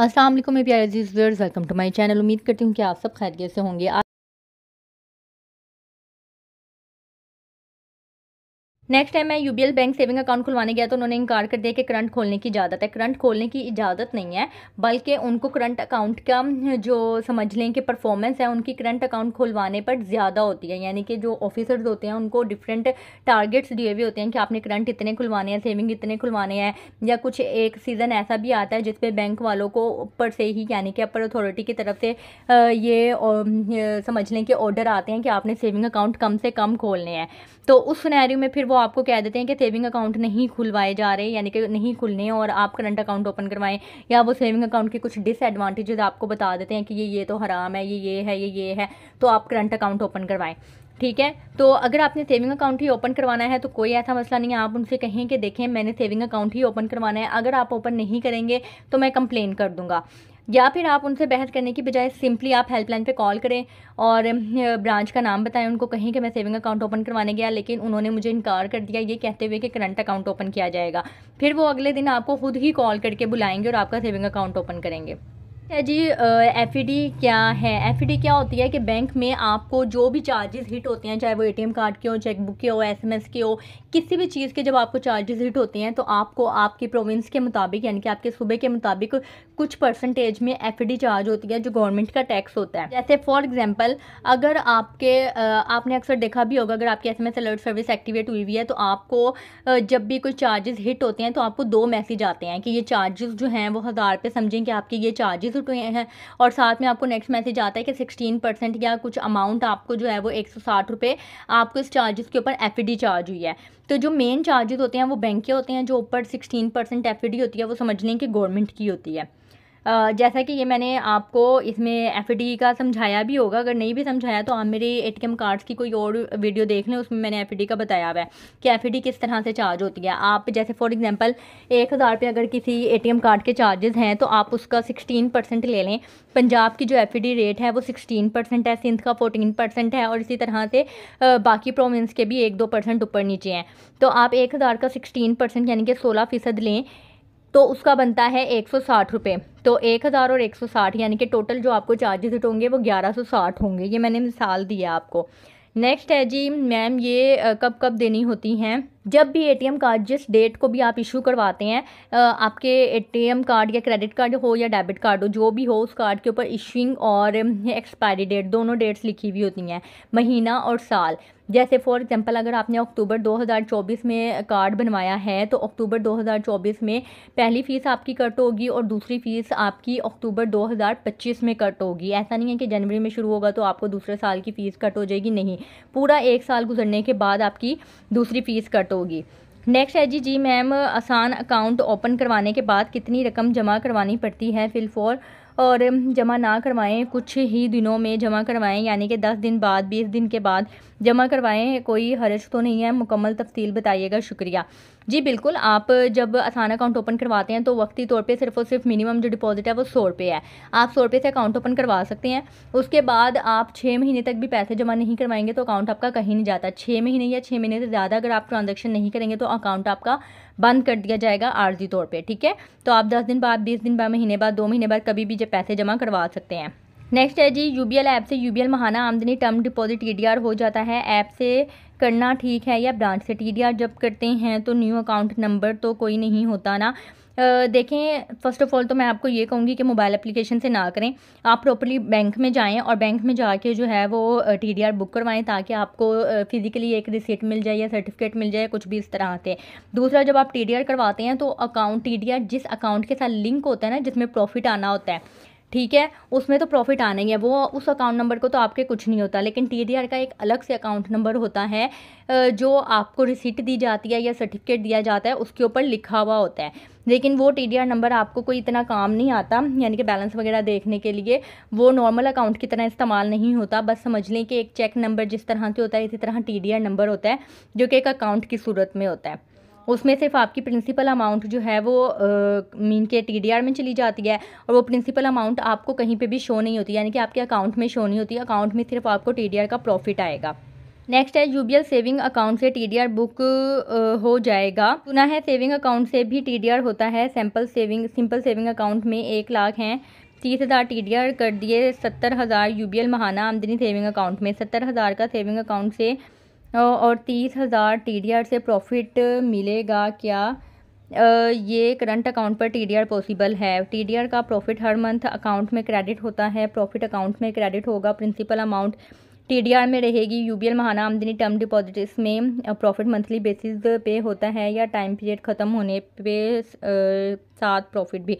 असलम मेरे प्यारे welcome to my channel उम्मीद करती हूँ कि आप सब खैरियत से होंगे नेक्स्ट टाइम मैं यू बैंक सेविंग अकाउंट खुलवाने गया तो उन्होंने इंकार कर दिया कि करंट खोलने की इजाज़त है करंट खोलने की इजाज़त नहीं है बल्कि उनको करंट अकाउंट का हम्म, जो समझ लें कि परफॉर्मेंस है उनकी करंट अकाउंट खुलवाने पर ज़्यादा होती है यानी कि जो ऑफिसर्स होते हैं उनको डिफरेंट टारगेट्स दिए हुए होते हैं कि आपने करंट इतने खुलवाने हैं सेविंग इतने खुलवाने हैं या कुछ एक सीज़न ऐसा भी आता है जिसपे बैंक वालों को ऊपर से ही यानी कि अपर अथॉरिटी की तरफ से ये, ये समझ लें कि ऑर्डर आते हैं कि आपने सेविंग अकाउंट कम से कम खोलने हैं तो उस सुनहरी में फिर वो आपको कह देते हैं कि सेविंग अकाउंट नहीं खुलवाए जा रहे यानी कि नहीं खुलने और आप करंट अकाउंट ओपन करवाएं या वो सेविंग अकाउंट के कुछ डिसएडवांटेजेस आपको बता देते हैं कि ये ये तो हराम है ये ये है ये ये है तो आप करंट अकाउंट ओपन करवाएं ठीक है तो अगर आपने सेविंग अकाउंट ही ओपन करवाना है तो कोई ऐसा मसला नहीं है आप उनसे कहें कि देखें मैंने सेविंग अकाउंट ही ओपन करवाना है अगर आप ओपन नहीं करेंगे तो मैं कंप्लेन कर दूंगा या फिर आप उनसे बहस करने की बजाय सिंपली आप हेल्पलाइन पे कॉल करें और ब्रांच का नाम बताएं उनको कहें कि मैं सेविंग अकाउंट ओपन करवाने गया लेकिन उन्होंने मुझे इनकार कर दिया ये कहते हुए कि करंट अकाउंट ओपन किया जाएगा फिर वो अगले दिन आपको खुद ही कॉल करके बुलाएंगे और आपका सेविंग अकाउंट ओपन करेंगे है जी एफ e क्या है एफ e क्या होती है कि बैंक में आपको जो भी चार्जेस हिट होते हैं चाहे वो एटीएम कार्ड के हो चेकबुक के हो एसएमएस के हो किसी भी चीज़ के जब आपको चार्जेस हिट होते हैं तो आपको आपकी प्रोविंस के मुताबिक यानी कि आपके सूबे के मुताबिक कुछ परसेंटेज में एफ चार्ज e होती है जो गवर्नमेंट का टैक्स होता है जैसे फॉर एग्जाम्पल अगर आपके आपने अक्सर देखा भी होगा अगर आपकी एस अलर्ट सर्विस एक्टिवेट हुई हुई है तो आपको जब भी कोई चार्जेस हिट होते हैं तो आपको दो मैसेज आते हैं कि ये चार्जेस जो हैं वो हज़ार रुपये समझें कि आपके ये चार्जेस हेल्प हुए हैं और साथ में आपको नेक्स्ट मैसेज आता है कि सिक्सटीन परसेंट या कुछ अमाउंट आपको जो है वो एक सौ साठ रुपये आपको इस चार्जेस के ऊपर एफ चार्ज e हुई है तो जो मेन चार्जेस होते हैं वो बैंक के होते हैं जो ऊपर सिक्सटीन परसेंट एफ होती है वो समझ लें कि गवर्नमेंट की होती है जैसा कि ये मैंने आपको इसमें एफ का समझाया भी होगा अगर नहीं भी समझाया तो आप मेरी ए कार्ड्स की कोई और वीडियो देख लें उसमें मैंने एफ का बताया हुआ है कि एफ किस तरह से चार्ज होती है आप जैसे फॉर एग्ज़ाम्पल एक हज़ार रुपये अगर किसी ए कार्ड के चार्जेस हैं तो आप उसका सिक्सटीन परसेंट ले लें पंजाब की जो एफ रेट है वो सिक्सटीन परसेंट है सिंध का फोर्टीन परसेंट है और इसी तरह से बाकी प्रोविंस के भी एक दो परसेंट ऊपर नीचे हैं तो आप एक हज़ार का सिक्सटीन परसेंट यानी कि सोलह फ़ीसद लें तो उसका बनता है एक सौ साठ रुपये तो एक हज़ार और एक सौ साठ यानी कि टोटल जो आपको चार्जेस हिट होंगे वो ग्यारह सौ साठ होंगे ये मैंने मिसाल दी है आपको नेक्स्ट है जी मैम ये कब कब देनी होती हैं जब भी एटीएम कार्ड जिस डेट को भी आप इशू करवाते हैं आपके एटीएम कार्ड या क्रेडिट कार्ड हो या डेबिट कार्ड हो जो भी हो उस कार्ड के ऊपर इशिंग और एक्सपायरी डेट दोनों डेट्स लिखी हुई होती हैं महीना और साल जैसे फॉर एग्जांपल अगर आपने अक्टूबर 2024 में कार्ड बनवाया है तो अक्टूबर 2024 में पहली फ़ीस आपकी कट होगी और दूसरी फ़ीस आपकी अक्टूबर 2025 में कट होगी ऐसा नहीं है कि जनवरी में शुरू होगा तो आपको दूसरे साल की फ़ीस कट हो जाएगी नहीं पूरा एक साल गुजरने के बाद आपकी दूसरी फ़ीस कट स्टार्ट होगी नेक्स्ट है जी जी मैम आसान अकाउंट ओपन करवाने के बाद कितनी रकम जमा करवानी पड़ती है फिल फॉर और जमा ना करवाएं कुछ ही दिनों में जमा करवाएं यानी कि दस दिन बाद बीस दिन के बाद जमा करवाएं कोई हर्ज तो नहीं है मुकम्मल तफसील बताइएगा शुक्रिया जी बिल्कुल आप जब आसान अकाउंट ओपन करवाते हैं तो वक्ती तौर पे सिर्फ और सिर्फ मिनिमम जो डिपॉजिट है वो सौ रुपये है आप सौ रुपये से अकाउंट ओपन करवा सकते हैं उसके बाद आप छः महीने तक भी पैसे जमा नहीं करवाएंगे तो अकाउंट आपका कहीं नहीं जाता छः महीने या छः महीने से ज़्यादा अगर आप ट्रांजेक्शन नहीं करेंगे तो अकाउंट आपका बंद कर दिया जाएगा आर्जी तौर पर ठीक है तो आप दस दिन बाद बीस दिन बाद महीने बाद दो महीने बाद कभी भी जब पैसे जमा करवा सकते हैं नेक्स्ट है जी यू ऐप से U Mahana Amdani term deposit T D R हो जाता है ऐप से करना ठीक है या ब्रांच से टी डी आर जब करते हैं तो न्यू अकाउंट नंबर तो कोई नहीं होता ना देखें फ़र्स्ट ऑफ़ ऑल तो मैं आपको ये कहूँगी कि मोबाइल एप्लीकेशन से ना करें आप प्रॉपरली बैंक में जाएँ और बैंक में जाके जो है वो टी डी आर बुक करवाएँ ताकि आपको फ़िज़िकली एक रिसीट मिल जाए या सर्टिफिकेट मिल जाए कुछ भी इस तरह से दूसरा जब आप टी डी आर करवाते हैं तो अकाउंट टी डी आर जिस अकाउंट के साथ लिंक होता है ना जिसमें प्रॉफिट आना होता है ठीक है उसमें तो प्रॉफिट आना ही है वो उस अकाउंट नंबर को तो आपके कुछ नहीं होता लेकिन टी का एक अलग से अकाउंट नंबर होता है जो आपको रिसिट दी जाती है या सर्टिफिकेट दिया जाता है उसके ऊपर लिखा हुआ होता है लेकिन वो टी नंबर आपको कोई इतना काम नहीं आता यानी कि बैलेंस वगैरह देखने के लिए वो नॉर्मल अकाउंट की तरह इस्तेमाल नहीं होता बस समझ लें कि एक चेक नंबर जिस तरह से होता है इसी तरह टी नंबर होता है जो कि एक अकाउंट की सूरत में होता है उसमें सिर्फ आपकी प्रिंसिपल अमाउंट जो है वो मीन के टीडीआर में चली जाती है और वो प्रिंसिपल अमाउंट आपको कहीं पे भी शो नहीं होती यानी कि आपके अकाउंट में शो नहीं होती अकाउंट में सिर्फ आपको टीडीआर का प्रॉफिट आएगा नेक्स्ट है यूबीएल सेविंग अकाउंट से टीडीआर बुक हो जाएगा सुना है सेविंग अकाउंट से भी टीडीआर होता है sample saving simple saving account में एक लाख हैं तीस हज़ार टी डी आर कर दिए सत्तर हज़ार यू बी एल महाना आमदनी सेविंग अकाउंट में सत्तर हज़ार का सेविंग अकाउंट से और तीस हज़ार टी डी आर से प्रॉफिट मिलेगा क्या ये करंट अकाउंट पर टी डी आर पॉसिबल है टी डी आर का प्रॉफिट हर मंथ अकाउंट में क्रेडिट होता है प्रॉफिट अकाउंट में क्रेडिट होगा प्रिंसिपल अमाउंट टीडीआर में रहेगी UBL Mahana Amdani term deposit इसमें प्रॉफिट मंथली बेसिस पे होता है या टाइम पीरियड ख़त्म होने पे साथ प्रॉफिट भी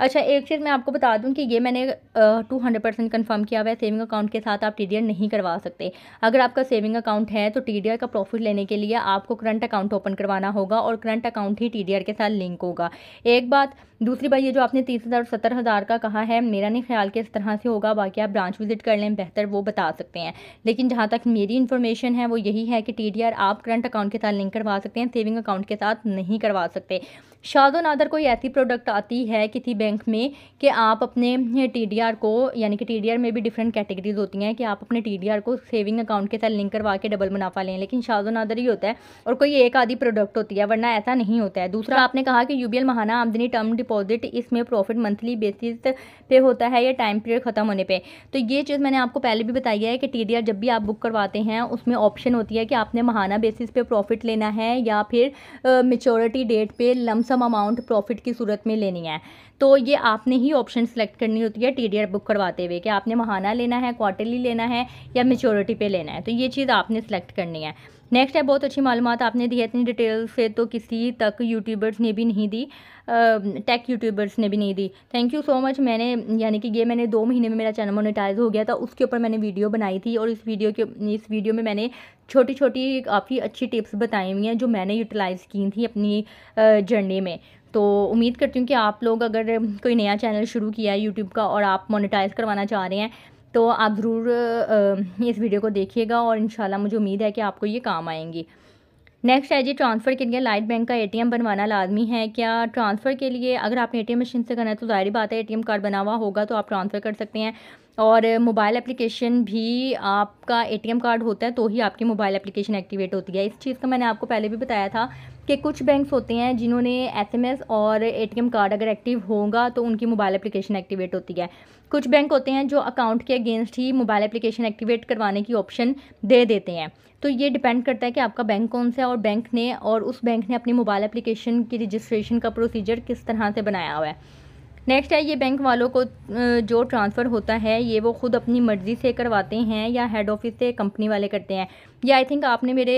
अच्छा एक चीज़ मैं आपको बता दूं कि ये मैंने टू हंड्रेड परसेंट कन्फर्म किया हुआ है सेविंग अकाउंट के साथ आप टी नहीं करवा सकते अगर आपका सेविंग अकाउंट है तो टी का प्रॉफिट लेने के लिए आपको करंट अकाउंट ओपन करवाना होगा और करंट अकाउंट ही टी के साथ लिंक होगा एक बात दूसरी बात ये जो आपने तीस हज़ार सत्तर हज़ार का कहा है मेरा नहीं ख्याल कि इस तरह से होगा बाकी आप ब्रांच विजिट कर लें बेहतर वो बता सकते हैं लेकिन जहाँ तक मेरी इन्फॉर्मेशन है वो यही है कि टी आप करंट अकाउंट के साथ लिंक करवा सकते हैं सेविंग अकाउंट के साथ नहीं करवा सकते शादो नादर कोई ऐसी प्रोडक्ट आती है किसी बैंक में कि आप अपने टी डी आर को यानी कि टी डी आर में भी डिफरेंट कैटेगरीज होती हैं कि आप अपने टी डी आर को सेविंग अकाउंट के साथ लिंक करवा के डबल मुनाफा लें लेकिन शादो नादर ही होता है और कोई एक आधी प्रोडक्ट होती है वरना ऐसा नहीं होता है दूसरा आपने कहा कि you B L Mahana Amdani term deposit इसमें प्रॉफिट मंथली बेसिस पे होता है या टाइम पीरियड ख़त्म होने पर तो ये चीज़ मैंने आपको पहले भी बताई है कि टी डी आर जब भी आप बुक करवाते हैं उसमें ऑप्शन होती है कि आपने महाना बेसिस पे प्रॉफिट लेना है या फिर मेचोरिटी डेट पर लमसम सम अमाउंट प्रॉफिट की सूरत में लेनी है तो ये आपने ही ऑप्शन सेलेक्ट करनी होती है टी बुक करवाते हुए कि आपने महाना लेना है क्वार्टरली लेना है या मेचोरिटी पे लेना है तो ये चीज़ आपने सेलेक्ट करनी है नेक्स्ट है बहुत अच्छी मालूम आपने दी है इतनी डिटेल से तो किसी तक यूट्यूबर्स ने भी नहीं दी टेक यूट्यूबर्स ने भी नहीं दी थैंक यू सो मच मैंने यानी कि ये मैंने दो महीने में मेरा चैनल मोनेटाइज हो गया था उसके ऊपर मैंने वीडियो बनाई थी और इस वीडियो के इस वीडियो में मैंने छोटी छोटी काफ़ी अच्छी टिप्स बताई हुई हैं जो मैंने यूटिलाइज़ की थी अपनी जर्नी में तो उम्मीद करती हूँ कि आप लोग अगर कोई नया चैनल शुरू किया है यूट्यूब का और आप मोनेटाइज करवाना चाह रहे हैं तो आप ज़रूर इस वीडियो को देखिएगा और इन मुझे उम्मीद है कि आपको ये काम आएंगी नेक्स्ट है जी ट्रांसफ़र के लिए लाइट बैंक का एटीएम बनवाना लाजमी है क्या ट्रांसफ़र के लिए अगर आपने एटीएम मशीन से करना है तो जाहिर बात है एटीएम कार्ड बना हुआ होगा तो आप ट्रांसफ़र कर सकते हैं और मोबाइल एप्लीकेशन भी आपका एटीएम कार्ड होता है तो ही आपकी मोबाइल एप्लीकेशन एक्टिवेट होती है इस चीज़ का मैंने आपको पहले भी बताया था कि कुछ बैंक्स होते हैं जिन्होंने एसएमएस और एटीएम कार्ड अगर एक्टिव होगा तो उनकी मोबाइल एप्लीकेशन एक्टिवेट होती है कुछ बैंक होते हैं जो अकाउंट के अगेंस्ट ही मोबाइल एप्लीकेशन एक्टिवेट करवाने की ऑप्शन दे देते हैं तो ये डिपेंड करता है कि आपका बैंक कौन सा है और बैंक ने और उस बैंक ने अपनी मोबाइल एप्लीकेशन की रजिस्ट्रेशन का प्रोसीजर किस तरह से बनाया हुआ है नेक्स्ट है ये बैंक वालों को जो ट्रांसफ़र होता है ये वो ख़ुद अपनी मर्ज़ी से करवाते हैं या हेड ऑफिस से कंपनी वाले करते हैं या आई थिंक आपने मेरे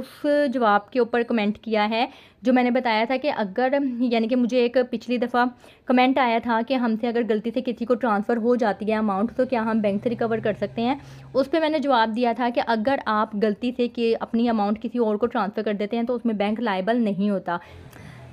उस जवाब के ऊपर कमेंट किया है जो मैंने बताया था कि अगर यानी कि मुझे एक पिछली दफ़ा कमेंट आया था कि हमसे अगर गलती से किसी को ट्रांसफ़र हो जाती है अमाउंट तो क्या हम बैंक से रिकवर कर सकते हैं उस पर मैंने जवाब दिया था कि अगर आप गलती से कि अपनी अमाउंट किसी और को ट्रांसफ़र कर देते हैं तो उसमें बैंक लाइबल नहीं होता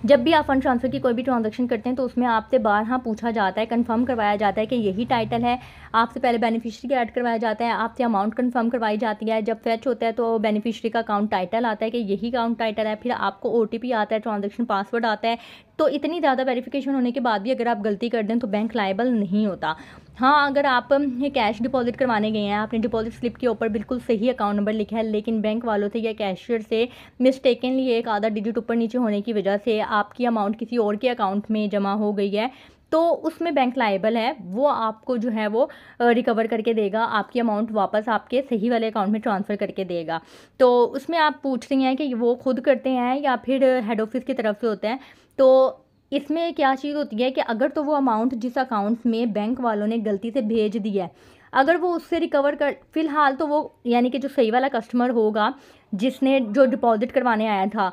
जब भी आप फंड ट्रांसफ़र की कोई भी ट्रांजेक्शन करते हैं तो उसमें आपसे बारह हाँ पूछा जाता है कंफर्म करवाया जाता है कि यही टाइटल है आपसे पहले बेनिफिशियरी ऐड करवाया जाता है आपसे अमाउंट कंफर्म करवाई जाती है जब फैच होता है तो बेनिफिशियरी का अकाउंट टाइटल आता है कि यही अकाउंट टाइटल है फिर आपको ओ आता है ट्रांजेक्शन पासवर्ड आता है तो इतनी ज़्यादा वेरिफिकेशन होने के बाद भी अगर आप गलती कर दें तो बैंक लाइबल नहीं होता हाँ अगर आप ये कैश डिपॉजिट करवाने गए हैं आपने डिपॉजिट स्लिप के ऊपर बिल्कुल सही अकाउंट नंबर लिखा है लेकिन बैंक वालों से या कैशियर से मिस्टेकनली एक आधा डिजिट ऊपर नीचे होने की वजह से आपकी अमाउंट किसी और के अकाउंट में जमा हो गई है तो उसमें बैंक लाइबल है वो आपको जो है वो रिकवर करके देगा आपकी अमाउंट वापस आपके सही वाले अकाउंट में ट्रांसफ़र करके देगा तो उसमें आप पूछ रही हैं कि वो खुद करते हैं या फिर हेड ऑफिस की तरफ से होते हैं तो इसमें क्या चीज़ होती है कि अगर तो वो अमाउंट जिस अकाउंट्स में बैंक वालों ने गलती से भेज दिया है अगर वो उससे रिकवर कर फ़िलहाल तो वो यानी कि जो सही वाला कस्टमर होगा जिसने जो डिपॉजिट करवाने आया था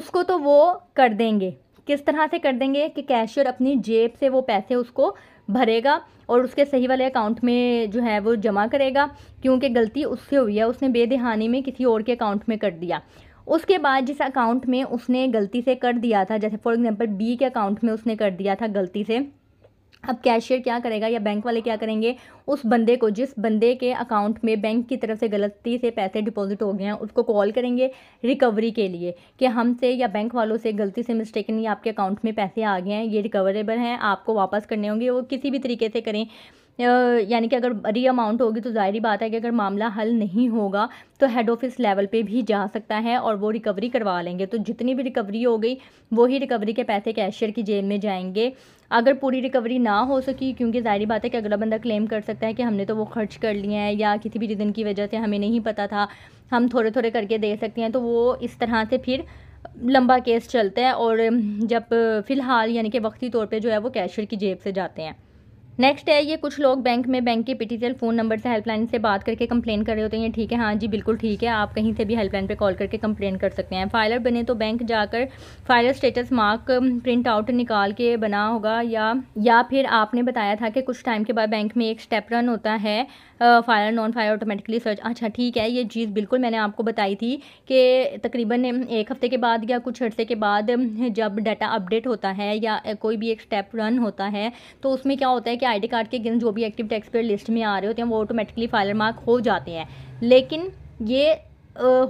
उसको तो वो कर देंगे किस तरह से कर देंगे कि कैशियर अपनी जेब से वो पैसे उसको भरेगा और उसके सही वाले अकाउंट में जो है वो जमा करेगा क्योंकि गलती उससे हुई है उसने बेदहानी में किसी और के अकाउंट में कर दिया उसके बाद जिस अकाउंट में उसने गलती से कर दिया था जैसे फॉर एग्ज़ाम्पल बी के अकाउंट में उसने कर दिया था गलती से अब कैशियर क्या करेगा या बैंक वाले क्या करेंगे उस बंदे को जिस बंदे के अकाउंट में बैंक की तरफ से गलती से पैसे डिपॉजिट हो गए हैं उसको कॉल करेंगे रिकवरी के लिए कि हमसे या बैंक वालों से गलती से मिस्टेक नहीं आपके अकाउंट में पैसे आ गए हैं ये रिकवरेबल हैं आपको वापस करने होंगे वो किसी भी तरीके से करें यानी कि अगर बड़ी अमाउंट होगी तो जाहिर बात है कि अगर मामला हल नहीं होगा तो हेड ऑफिस लेवल पे भी जा सकता है और वो रिकवरी करवा लेंगे तो जितनी भी रिकवरी हो गई वही रिकवरी के पैसे कैशियर की जेब में जाएंगे अगर पूरी रिकवरी ना हो सकी क्योंकि ज़ाहिर बात है कि अगला बंदा क्लेम कर सकता है कि हमने तो वो खर्च कर लिए हैं या किसी भी रीज़न की वजह से हमें नहीं पता था हम थोड़े थोड़े करके दे सकते हैं तो वो इस तरह से फिर लंबा केस चलता है और जब फ़िलहाल यानी कि वक्ती तौर पे जो है वो कैशियर की जेब से जाते हैं नेक्स्ट है ये कुछ लोग बैंक में बैंक के पीटीसीएल फ़ोन नंबर से हेल्पलाइन से बात करके कंप्लेन कर रहे होते हैं ये ठीक है हाँ जी बिल्कुल ठीक है आप कहीं से भी हेल्पलाइन पे कॉल करके कंप्लेन कर सकते हैं फाइलर बने तो बैंक जाकर filer status mark print out निकाल के बना होगा या या फिर आपने बताया था कि कुछ टाइम के बाद बैंक में एक स्टेप रन होता है filer non filer automatically search अच्छा ठीक है ये चीज़ बिल्कुल मैंने आपको बताई थी कि तकरीबन एक हफ़्ते के बाद या कुछ अर्से के बाद जब डाटा अपडेट होता है या कोई भी एक स्टेप रन होता है तो उसमें क्या होता है कि आईडी कार्ड के गिन जो भी एक्टिव पेयर लिस्ट में आ रहे होते हैं वो ऑटोमेटिकली फायर मार्क हो जाते हैं लेकिन ये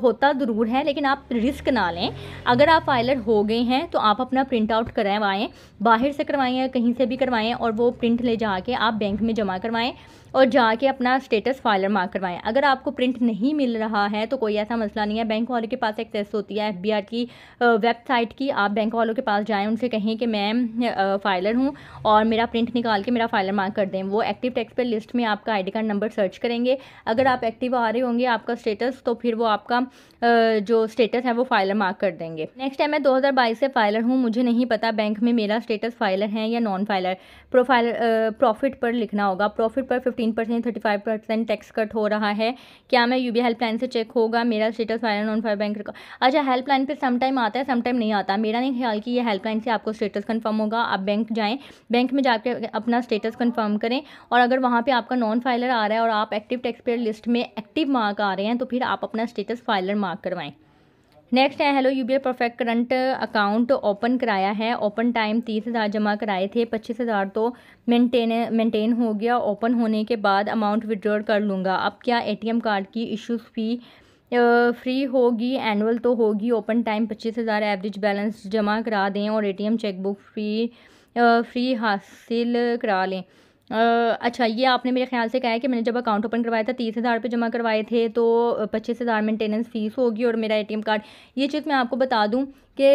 होता ज़रूर है लेकिन आप रिस्क ना लें अगर आप फाइलर हो गए हैं तो आप अपना प्रिंट आउट करवाएँ बाहर से करवाएँ या कहीं से भी करवाएँ और वो प्रिंट ले जाके आप बैंक में जमा करवाएँ और जाके अपना स्टेटस फाइलर मार्क करवाएं अगर आपको प्रिंट नहीं मिल रहा है तो कोई ऐसा मसला नहीं है बैंक वालों के पास एक्सेस होती है एफ की वेबसाइट की आप बैंक वालों के पास जाएँ उनसे कहें कि मैम फाइलर हूँ और मेरा प्रिंट निकाल के मेरा फाइलर मार्क कर दें वो एक्टिव टैक्स पे लिस्ट में आपका आई कार्ड नंबर सर्च करेंगे अगर आप एक्टिव आ रहे होंगे आपका स्टेटस तो फिर वो आपका जो स्टेटस है वो फाइलर मार्क कर देंगे नेक्स्ट है मैं 2022 से फाइलर हूँ मुझे नहीं पता बैंक में मेरा स्टेटस फाइलर है या नॉन फाइलर प्रोफाइलर प्रॉफिट पर लिखना होगा प्रॉफिट पर फिफ्टी तीन percent thirty five percent tax cut हो रहा है क्या मैं यू बी हेल्पलाइन से चेक होगा मेरा status filer non filer bank का अच्छा हेल्पलाइन पे समटाइम आता है समटाइम नहीं आता मेरा नहीं ख्याल कि ये हेल्पलाइन से आपको स्टेटस कन्फर्म होगा आप बैंक जाएँ बैंक में जाकर अपना स्टेटस कन्फर्म करें और अगर वहाँ पर आपका नॉन फाइलर आ रहा है और आप एक्टिव टैक्स पेयर लिस्ट में एक्टिव मार्क आ रहे हैं तो फिर आप अपना स्टेटस फाइलर मार्क करवाएँ नेक्स्ट है hello UBI perfect current account open कराया है ओपन टाइम तीस हज़ार जमा कराए थे पच्चीस हज़ार तो मेंटेन मेंटेन हो गया ओपन होने के बाद अमाउंट विड्रॉ कर लूँगा अब क्या एटीएम कार्ड की इश्यूज़ फ़ी फ्री होगी एनुअल तो होगी ओपन टाइम पच्चीस हज़ार एवरेज बैलेंस जमा करा दें और ए चेकबुक फ्री फ्री हासिल करा लें अच्छा ये आपने मेरे ख्याल से कहा है कि मैंने जब अकाउंट ओपन करवाया था तीस हज़ार रुपये जमा करवाए थे तो पच्चीस हज़ार मेंटेनेंस फ़ीस होगी और मेरा एटीएम कार्ड ये चीज़ मैं आपको बता दूं कि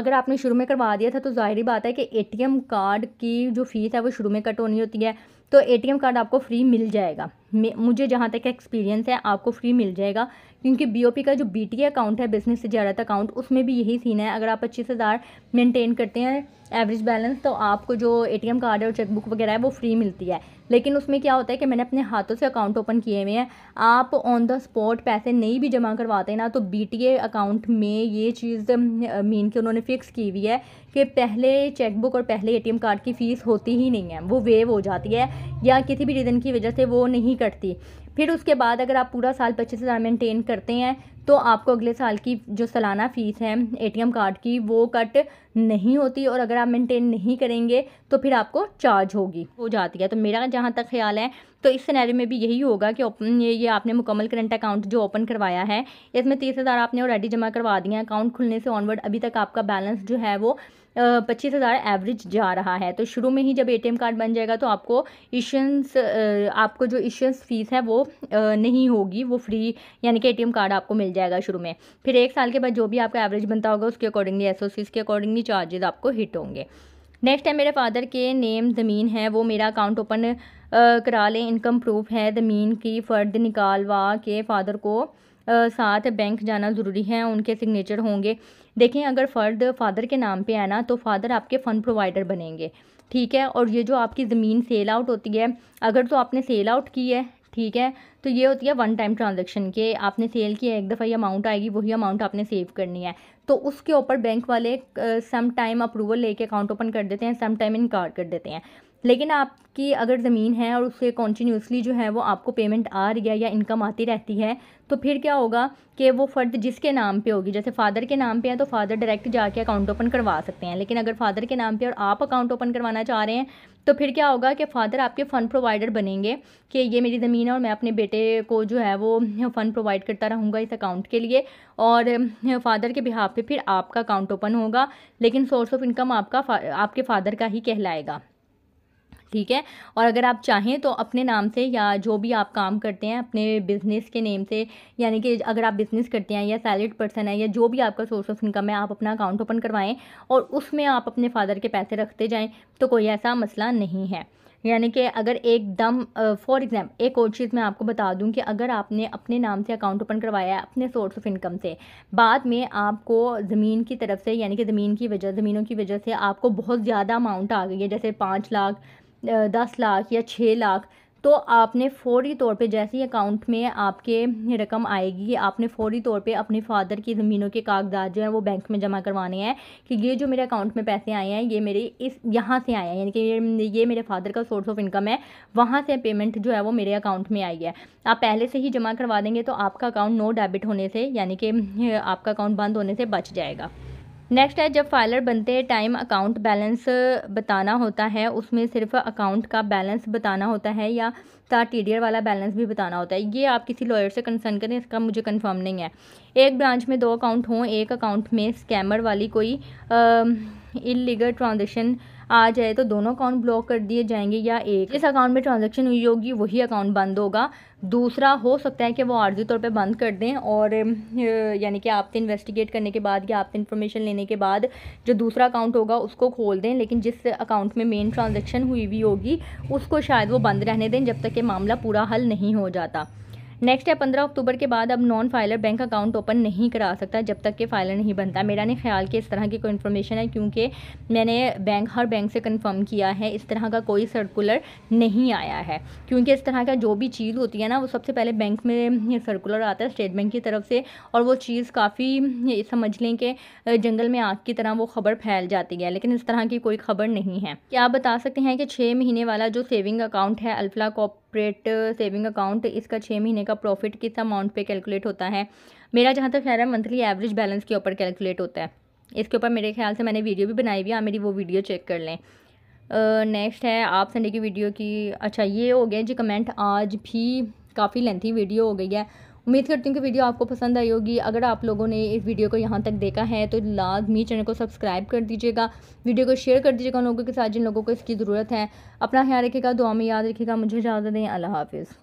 अगर आपने शुरू में करवा दिया था तो ज़ाहरी बात है कि एटीएम कार्ड की जो फ़ीस है वो शुरू में कट होनी होती है तो ए कार्ड आपको फ्री मिल जाएगा मुझे जहाँ तक एक्सपीरियंस है आपको फ्री मिल जाएगा क्योंकि बीओपी का जो बीटी अकाउंट है बिजनेस से ज़्यादा अकाउंट उसमें भी यही सीन है अगर आप पच्चीस हज़ार मेनटेन करते हैं एवरेज बैलेंस तो आपको जो एटीएम कार्ड और चेकबुक वगैरह है वो फ्री मिलती है लेकिन उसमें क्या होता है कि मैंने अपने हाथों से अकाउंट ओपन किए हुए हैं आप ऑन द स्पॉट पैसे नहीं भी जमा करवाते ना तो बी अकाउंट में ये चीज़ मीन कि उन्होंने फिक्स की हुई है कि पहले चेकबुक और पहले ए कार्ड की फ़ीस होती ही नहीं है वो वेव हो जाती है या किसी भी रीज़न की वजह से वो नहीं कटती फिर उसके बाद अगर आप पूरा साल पच्चीस हज़ार मेनटेन करते हैं तो आपको अगले साल की जो सालाना फ़ीस है एटीएम कार्ड की वो कट नहीं होती और अगर आप मेंटेन नहीं करेंगे तो फिर आपको चार्ज होगी हो जाती है तो मेरा जहाँ तक ख्याल है तो इस सिनेरियो में भी यही होगा कि ये ये आपने मुकम्मल करंट अकाउंट जो ओपन करवाया है इसमें तीस हज़ार आपने ऑलरेडी जमा करवा दिए हैं अकाउंट खुलने से ऑनवर्ड अभी तक आपका बैलेंस जो है वो पच्चीस हज़ार एवरेज जा रहा है तो शुरू में ही जब एटीएम कार्ड बन जाएगा तो आपको इशंस आपको जो इशंस फ़ीस है वो नहीं होगी वो फ्री यानी कि एटीएम कार्ड आपको मिल जाएगा शुरू में फिर एक साल के बाद जो भी आपका एवरेज बनता होगा उसके अकॉर्डिंगली एस के अकॉर्डिंगली चार्जेज़ आपको हिट होंगे नेक्स्ट है मेरे फादर के नेम ज़मीन है वो मेरा अकाउंट ओपन करा लें इनकम प्रूफ है ज़मीन की फ़र्द निकालवा के फादर को साथ बैंक जाना ज़रूरी है उनके सिग्नेचर होंगे देखें अगर फ़र्द फादर के नाम पे है ना तो फादर आपके फ़ंड प्रोवाइडर बनेंगे ठीक है और ये जो आपकी ज़मीन सेल आउट होती है अगर तो आपने सेल आउट की है ठीक है तो ये होती है वन टाइम ट्रांजेक्शन के आपने सेल किया एक दफ़ा ये अमाउंट आएगी वही अमाउंट आपने सेव करनी है तो उसके ऊपर बैंक वाले सम टाइम अप्रूवल लेके अकाउंट ओपन कर देते हैं सम टाइम इनकार कर देते हैं लेकिन आपकी अगर ज़मीन है और उससे कॉन्टीन्यूसली जो है वो आपको पेमेंट आ रही है या इनकम आती रहती है तो फिर क्या होगा कि वो फ़र्द जिसके नाम पे होगी जैसे फ़ादर के नाम पे है तो फ़ादर डायरेक्ट जाके अकाउंट ओपन करवा सकते हैं लेकिन अगर फ़ादर के नाम पे और आप अकाउंट ओपन करवाना चाह रहे हैं तो फिर क्या होगा कि फ़ादर आपके फ़ंड प्रोवाइडर बनेंगे कि ये मेरी ज़मीन है और मैं अपने बेटे को जो है वो फ़ंड प्रोवाइड करता रहूँगा इस अकाउंट के लिए और फ़ादर के बिहाफ पे फिर आपका अकाउंट ओपन होगा लेकिन सोर्स ऑफ इनकम आपका आपके फ़ादर का ही कहलाएगा ठीक है और अगर आप चाहें तो अपने नाम से या जो भी आप काम करते हैं अपने बिज़नेस के नेम से यानी कि अगर आप बिज़नेस करते हैं या सैलरीड पर्सन है या जो भी आपका सोर्स ऑफ इनकम है आप अपना अकाउंट ओपन करवाएं और उसमें आप अपने फादर के पैसे रखते जाएं तो कोई ऐसा मसला नहीं है यानी कि अगर एक दम फॉर एग्जाम्पल एक और चीज़ मैं आपको बता दूं कि अगर आपने अपने नाम से अकाउंट ओपन करवाया है अपने सोर्स ऑफ इनकम से बाद में आपको ज़मीन की तरफ से यानी कि ज़मीन की वजह ज़मीनों की वजह से आपको बहुत ज़्यादा अमाउंट आ गई है जैसे पाँच लाख दस लाख या छः लाख तो आपने फ़ौरी तौर पे जैसे ही अकाउंट में आपके रकम आएगी आपने फ़ौरी तौर पे अपने फ़ादर की ज़मीनों के कागजात जो हैं वो बैंक में जमा करवाने हैं कि ये जो मेरे अकाउंट में पैसे आए हैं ये मेरे इस यहाँ से आए हैं यानी कि ये मेरे फादर का सोर्स ऑफ इनकम है वहाँ से पेमेंट जो है वो मेरे अकाउंट में आई है आप पहले से ही जमा करवा देंगे तो आपका अकाउंट नो डेबिट होने से यानी कि आपका अकाउंट बंद होने से बच जाएगा नेक्स्ट है जब फाइलर बनते टाइम अकाउंट बैलेंस बताना होता है उसमें सिर्फ अकाउंट का बैलेंस बताना होता है या साथ टी वाला बैलेंस भी बताना होता है ये आप किसी लॉयर से कंसर्न करें इसका मुझे कंफर्म नहीं है एक ब्रांच में दो अकाउंट हों एक अकाउंट में स्कैमर वाली कोई इलीगल ट्रांजेक्शन आ जाए तो दोनों अकाउंट ब्लॉक कर दिए जाएंगे या एक जिस अकाउंट में ट्रांजेक्शन हुई होगी वही अकाउंट बंद होगा दूसरा हो सकता है कि वो आर्जी तौर पे बंद कर दें और यानी कि आपसे इन्वेस्टिगेट करने के बाद या आपसे इन्फॉर्मेशन लेने के बाद जो दूसरा अकाउंट होगा उसको खोल दें लेकिन जिस अकाउंट में मेन ट्रांजेक्शन हुई हुई होगी उसको शायद वो बंद रहने दें जब तक कि मामला पूरा हल नहीं हो जाता नेक्स्ट है पंद्रह अक्टूबर के बाद अब non filer bank account open नहीं करा सकता जब तक कि फाइलर नहीं बनता मेरा नहीं ख्याल कि इस तरह की कोई इन्फॉर्मेशन है क्योंकि मैंने बैंक हर बैंक से कन्फर्म किया है इस तरह का कोई सर्कुलर नहीं आया है क्योंकि इस तरह का जो भी चीज़ होती है ना वो सबसे पहले बैंक में सर्कुलर आता है स्टेट बैंक की तरफ से और वो चीज़ काफ़ी समझ लें कि जंगल में आग की तरह वो खबर फैल जाती है लेकिन इस तरह की कोई खबर नहीं है क्या आप बता सकते हैं कि छः महीने वाला जो सेविंग अकाउंट है अल्फला कॉप सेपरेट सेविंग अकाउंट इसका छः महीने का प्रॉफिट किस अमाउंट पे कैलकुलेट होता है मेरा जहाँ तक ख्याल है मंथली एवरेज बैलेंस के ऊपर कैलकुलेट होता है इसके ऊपर मेरे ख्याल से मैंने वीडियो भी बनाई हुई है मेरी वो वीडियो चेक कर लें नेक्स्ट uh, है आप संडे की वीडियो की अच्छा ये हो गया जी कमेंट आज भी काफ़ी लेंथी वीडियो हो गई है उम्मीद करती हूँ कि वीडियो आपको पसंद आई होगी अगर आप लोगों ने इस वीडियो को यहाँ तक देखा है तो लाजमी चैनल को सब्सक्राइब कर दीजिएगा वीडियो को शेयर कर दीजिएगा उन लोगों के साथ जिन लोगों को इसकी ज़रूरत है अपना ख्याल रखिएगा दुआ में याद रखिएगा मुझे इजाज़त दें अल्लाह हाफिज़